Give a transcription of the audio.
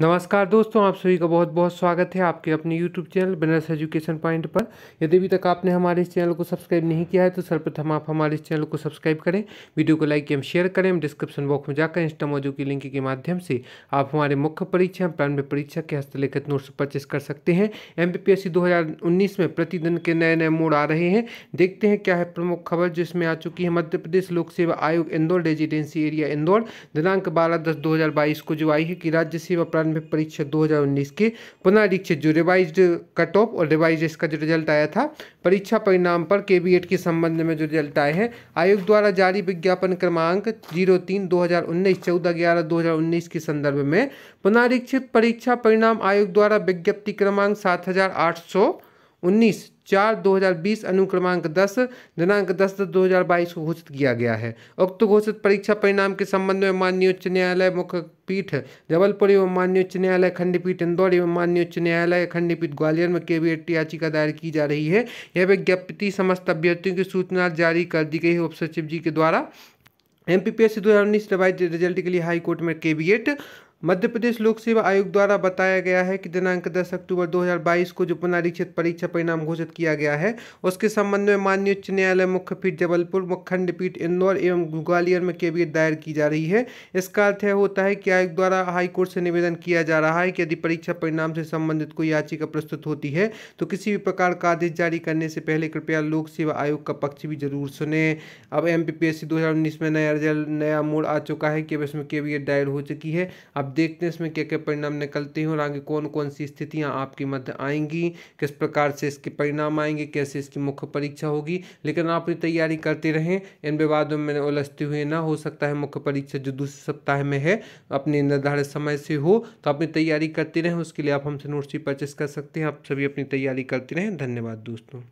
नमस्कार दोस्तों आप सभी का बहुत बहुत स्वागत है आपके अपने YouTube channel Banaras education point पर यदि अभी तक आपने हमारे इस चैनल को सब्सक्राइब नहीं किया है तो सर्वप्रथम आप हमारे इस चैनल को सब्सक्राइब करें वीडियो को लाइक एवं शेयर करें डिस्क्रिप्शन बॉक्स में जाकर इंस्टा मौजू की लिंक के माध्यम से आप हमारे मुख्य परीक्षा प्रारंभिक परीक्षा के हस्तलिखित नोट्स परचेस कर सकते हैं एम पी में प्रतिदिन के नए नए मोड आ रहे हैं देखते हैं क्या है प्रमुख खबर जो इसमें आ चुकी है मध्य प्रदेश लोक सेवा आयोग इंदौर रेजिडेंसी एरिया इंदौर दिनांक बारह दस दो को जो आई है कि राज्य सेवा प्रारंभ में परीक्षा 2019 की पुनरीक्षित जो रिवाइज कट ऑफ और रिवाइज इसका जो रिजल्ट आया था परीक्षा परिणाम पर के बी एड के संबंध में जो रिजल्ट आए हैं आयोग द्वारा जारी विज्ञापन क्रमांक जीरो तीन दो हज़ार उन्नीस चौदह ग्यारह दो हज़ार उन्नीस के संदर्भ में पुनरीक्षित परीक्षा परिणाम आयोग द्वारा विज्ञप्ति क्रमांक सात हज़ार आठ सौ उन्नीस चार 2020 अनुक्रमांक दस दिनांक दस दस दो हज़ार बाईस को घोषित किया गया है उक्त घोषित परीक्षा परिणाम के संबंध में माननीय उच्च न्यायालय मुख्य पीठ जबलपुर एवं माननीय उच्च न्यायालय खंडपीठ इंदौर एवं माननीय उच्च न्यायालय खंडपीठ ग्वालियर में केवीएट याचिका दायर की जा रही है यह विज्ञप्ति समस्त अभ्यर्थियों की सूचना जारी कर दी गई है उप सचिव जी के द्वारा M P P S C दो हज़ार उन्नीस रिवाइज रिजल्ट के लिए हाई कोर्ट में केवीएट मध्य प्रदेश लोक सेवा आयोग द्वारा बताया गया है कि दिनांक 10 अक्टूबर 2022 को जो पुनरीक्षित परीक्षा परिणाम घोषित किया गया है उसके संबंध में माननीय उच्च न्यायालय मुख्य पीठ जबलपुर मुख्य पीठ इंदौर एवं ग्वालियर में कैबिनेट दायर की जा रही है इसका अर्थ यह होता है कि आयोग द्वारा हाईकोर्ट से निवेदन किया जा रहा है कि यदि परीक्षा परिणाम से संबंधित कोई याचिका प्रस्तुत होती है तो किसी भी प्रकार का आदेश जारी करने से पहले कृपया लोक सेवा आयोग का पक्ष भी जरूर सुने अब एम पी में नया रिजल्ट नया मोड़ आ चुका है कि अब इसमें कैबिनेट दायर हो चुकी है अब अब देखते हैं इसमें क्या क्या परिणाम निकलते हैं और आगे कौन कौन सी स्थितियाँ आपके मध्य आएंगी किस प्रकार से इसके परिणाम आएंगे कैसे इसकी मुख्य परीक्षा होगी लेकिन आप अपनी तैयारी करते रहें इन विवादों में उलझते हुए ना हो सकता है मुख्य परीक्षा जो दूसरे सप्ताह में है अपने निर्धारित समय से हो तो अपनी तैयारी करते रहें उसके लिए आप हमसे नोट्स भी परचेस कर सकते हैं आप सभी अपनी तैयारी करते रहें धन्यवाद दोस्तों